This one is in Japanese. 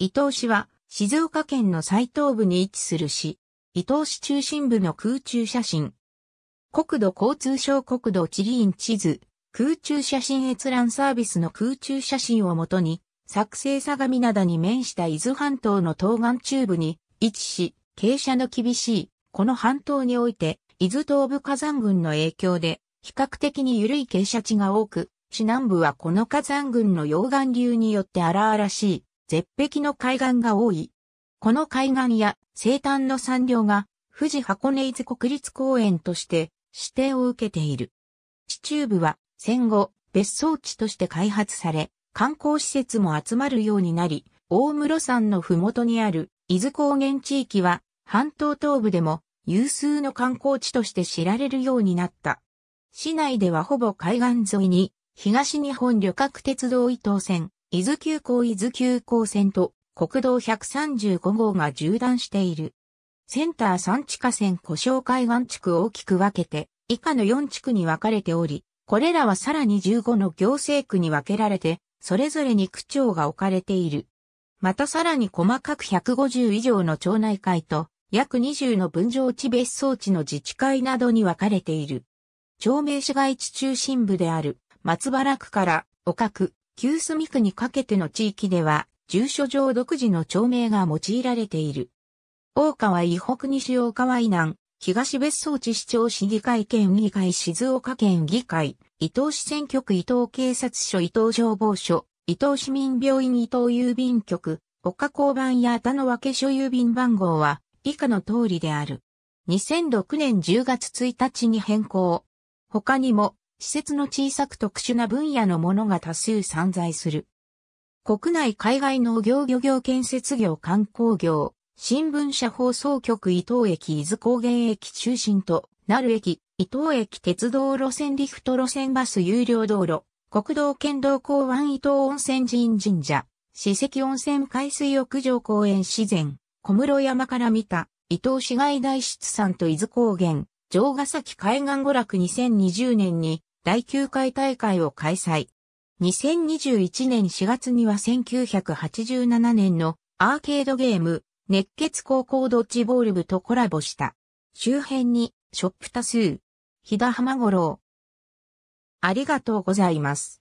伊東市は静岡県の最東部に位置する市。伊東市中心部の空中写真。国土交通省国土地理院地図。空中写真閲覧サービスの空中写真をもとに、作成相模灘に面した伊豆半島の東岸中部に位置し、傾斜の厳しい、この半島において、伊豆東部火山群の影響で、比較的に緩い傾斜地が多く、市南部はこの火山群の溶岩流によって荒々しい絶壁の海岸が多い。この海岸や生誕の産業が富士箱根伊豆国立公園として指定を受けている。地中部は戦後別荘地として開発され、観光施設も集まるようになり、大室山のふもとにある伊豆高原地域は半島東部でも有数の観光地として知られるようになった。市内ではほぼ海岸沿いに東日本旅客鉄道伊東線、伊豆急行伊豆急行線と国道135号が縦断している。センター三地下線故障海岸地区を大きく分けて、以下の4地区に分かれており、これらはさらに15の行政区に分けられて、それぞれに区長が置かれている。またさらに細かく150以上の町内会と、約20の分譲地別荘地の自治会などに分かれている。町名市街地中心部である松原区から岡区、旧住区にかけての地域では、住所上独自の町名が用いられている。大川以北西大川以南、東別荘地市長市議会県議会静岡県議会、伊東市選挙区伊東警察署伊東消防署、伊東市民病院伊東郵便局、岡交番や田野分所郵便番号は以下の通りである。2006年10月1日に変更。他にも、施設の小さく特殊な分野のものが多数散在する。国内海外農業漁業建設業観光業、新聞社放送局伊東駅伊豆高原駅中心となる駅、伊東駅鉄道路線リフト路線バス有料道路、国道県道港湾伊東温泉神神社、史跡温泉海水浴場公園自然、小室山から見た、伊東市街大さんと伊豆高原、城ヶ崎海岸娯楽2020年に、第9回大会を開催。2021年4月には1987年のアーケードゲーム、熱血高校ドッジボール部とコラボした。周辺に、ショップ多数。ひだ浜五郎。ありがとうございます。